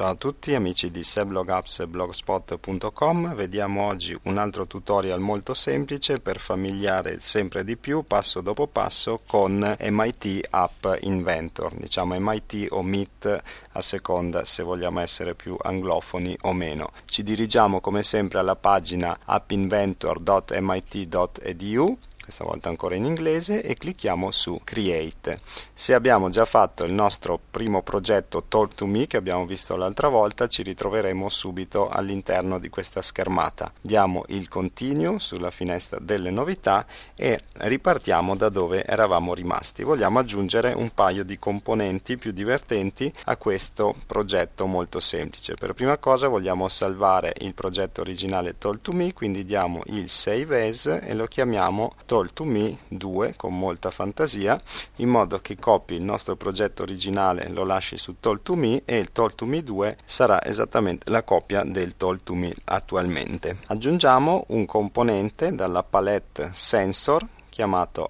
Ciao a tutti amici di seblogapps blogspot.com, vediamo oggi un altro tutorial molto semplice per familiare sempre di più passo dopo passo con MIT App Inventor, diciamo MIT o MIT a seconda se vogliamo essere più anglofoni o meno. Ci dirigiamo come sempre alla pagina appinventor.mit.edu questa volta ancora in inglese, e clicchiamo su Create. Se abbiamo già fatto il nostro primo progetto Talk to Me che abbiamo visto l'altra volta, ci ritroveremo subito all'interno di questa schermata. Diamo il Continue sulla finestra delle novità e ripartiamo da dove eravamo rimasti. Vogliamo aggiungere un paio di componenti più divertenti a questo progetto molto semplice. Per prima cosa vogliamo salvare il progetto originale Talk to Me, quindi diamo il Save As e lo chiamiamo Talk Soul to Me 2 con molta fantasia, in modo che copi il nostro progetto originale, lo lasci su Tall to Me e il Tall to Me 2 sarà esattamente la copia del Tall to Me attualmente. Aggiungiamo un componente dalla palette Sensor chiamato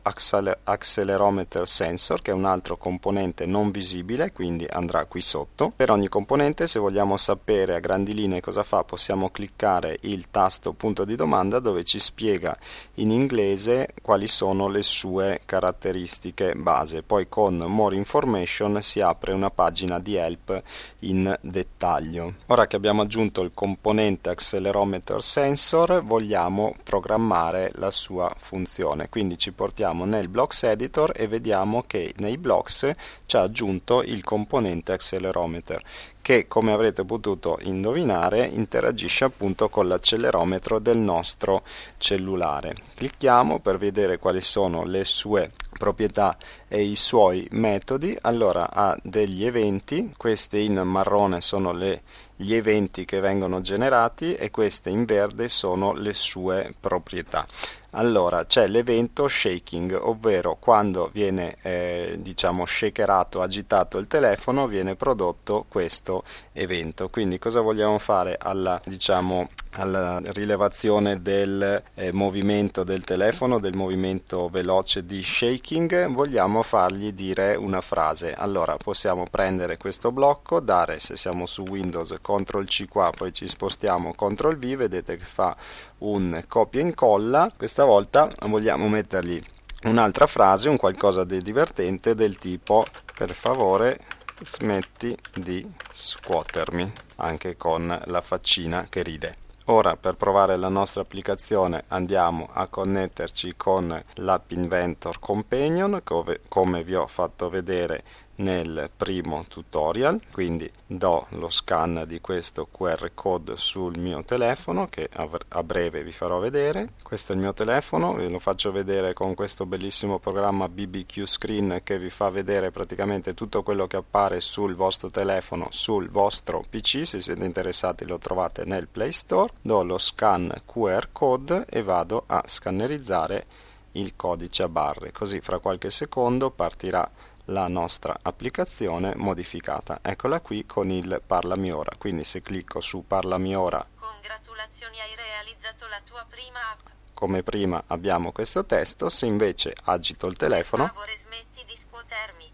accelerometer sensor che è un altro componente non visibile quindi andrà qui sotto per ogni componente se vogliamo sapere a grandi linee cosa fa possiamo cliccare il tasto punto di domanda dove ci spiega in inglese quali sono le sue caratteristiche base poi con more information si apre una pagina di help in dettaglio ora che abbiamo aggiunto il componente accelerometer sensor vogliamo programmare la sua funzione quindi quindi ci portiamo nel blocks editor e vediamo che nei blocks ci ha aggiunto il componente accelerometer che come avrete potuto indovinare interagisce appunto con l'accelerometro del nostro cellulare. Clicchiamo per vedere quali sono le sue proprietà e i suoi metodi. Allora ha degli eventi, queste in marrone sono le gli eventi che vengono generati e queste in verde sono le sue proprietà. Allora c'è l'evento shaking, ovvero quando viene eh, diciamo shakerato, agitato il telefono, viene prodotto questo evento. Quindi cosa vogliamo fare alla diciamo alla rilevazione del eh, movimento del telefono, del movimento veloce di shaking, vogliamo fargli dire una frase. Allora possiamo prendere questo blocco, dare se siamo su Windows CTRL C qua, poi ci spostiamo CTRL V, vedete che fa un copia e incolla, questa volta vogliamo mettergli un'altra frase, un qualcosa di divertente del tipo per favore smetti di scuotermi, anche con la faccina che ride. Ora per provare la nostra applicazione andiamo a connetterci con l'App Inventor Companion, come vi ho fatto vedere nel primo tutorial quindi do lo scan di questo QR code sul mio telefono che a breve vi farò vedere questo è il mio telefono ve lo faccio vedere con questo bellissimo programma BBQ Screen che vi fa vedere praticamente tutto quello che appare sul vostro telefono sul vostro PC se siete interessati lo trovate nel Play Store do lo scan QR code e vado a scannerizzare il codice a barre così fra qualche secondo partirà la nostra applicazione modificata. Eccola qui con il parlami ora. Quindi se clicco su parlami ora, congratulazioni hai realizzato la tua prima app. Come prima abbiamo questo testo, se invece agito il telefono, favore,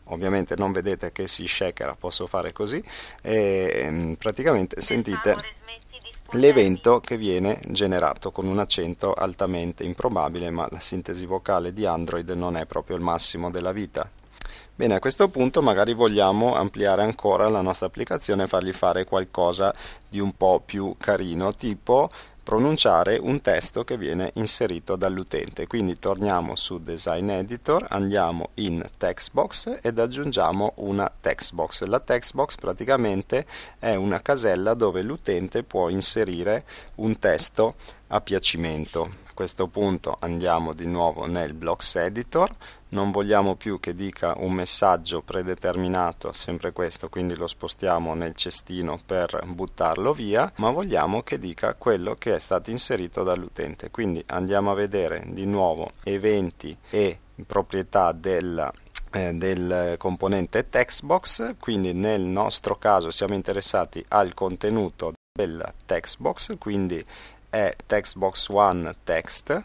ovviamente non vedete che si shakera, posso fare così, e mm, praticamente sentite favore, l'evento che viene generato con un accento altamente improbabile, ma la sintesi vocale di Android non è proprio il massimo della vita. Bene, a questo punto magari vogliamo ampliare ancora la nostra applicazione e fargli fare qualcosa di un po' più carino, tipo pronunciare un testo che viene inserito dall'utente. Quindi torniamo su Design Editor, andiamo in Text Box ed aggiungiamo una Text Box. La Text Box praticamente è una casella dove l'utente può inserire un testo a piacimento questo punto andiamo di nuovo nel blocks editor non vogliamo più che dica un messaggio predeterminato sempre questo quindi lo spostiamo nel cestino per buttarlo via ma vogliamo che dica quello che è stato inserito dall'utente quindi andiamo a vedere di nuovo eventi e proprietà della eh, del componente textbox, quindi nel nostro caso siamo interessati al contenuto del textbox, quindi è textbox 1 text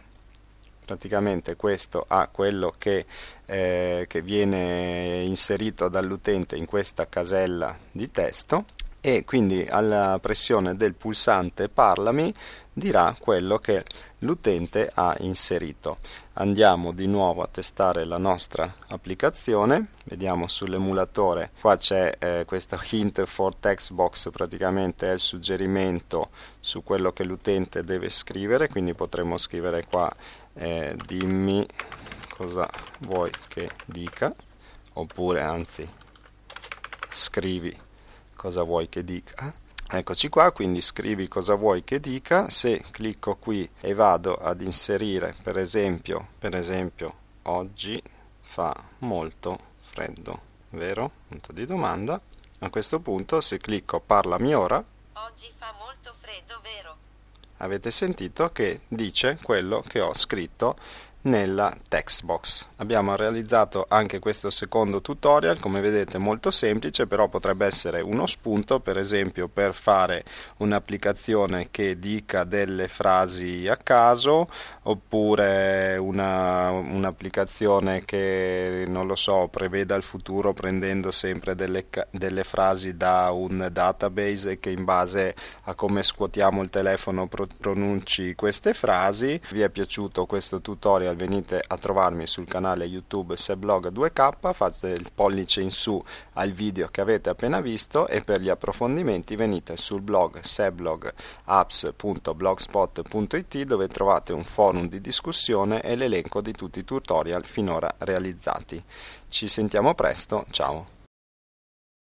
praticamente questo ha quello che, eh, che viene inserito dall'utente in questa casella di testo e quindi alla pressione del pulsante parlami dirà quello che l'utente ha inserito. Andiamo di nuovo a testare la nostra applicazione, vediamo sull'emulatore, qua c'è eh, questo hint for text box, praticamente è il suggerimento su quello che l'utente deve scrivere, quindi potremmo scrivere qua eh, dimmi cosa vuoi che dica, oppure anzi scrivi cosa vuoi che dica Eccoci qua, quindi scrivi cosa vuoi che dica, se clicco qui e vado ad inserire per esempio, per esempio oggi fa molto freddo, vero? Punto di domanda. A questo punto se clicco parlami ora, oggi fa molto freddo, vero? Avete sentito che dice quello che ho scritto nella text box. Abbiamo realizzato anche questo secondo tutorial, come vedete molto semplice, però potrebbe essere uno spunto, per esempio per fare un'applicazione che dica delle frasi a caso, oppure una, un'applicazione che, non lo so, preveda il futuro prendendo sempre delle, delle frasi da un database che in base a come scuotiamo il telefono pronunci queste frasi. Vi è piaciuto questo tutorial? Eh, venite a trovarmi sul canale YouTube Seblog2K, fate il pollice in su al video che avete appena visto e per gli approfondimenti venite sul blog seblogapps.blogspot.it dove trovate un forum di discussione e l'elenco di tutti i tutorial finora realizzati. Ci sentiamo presto, ciao!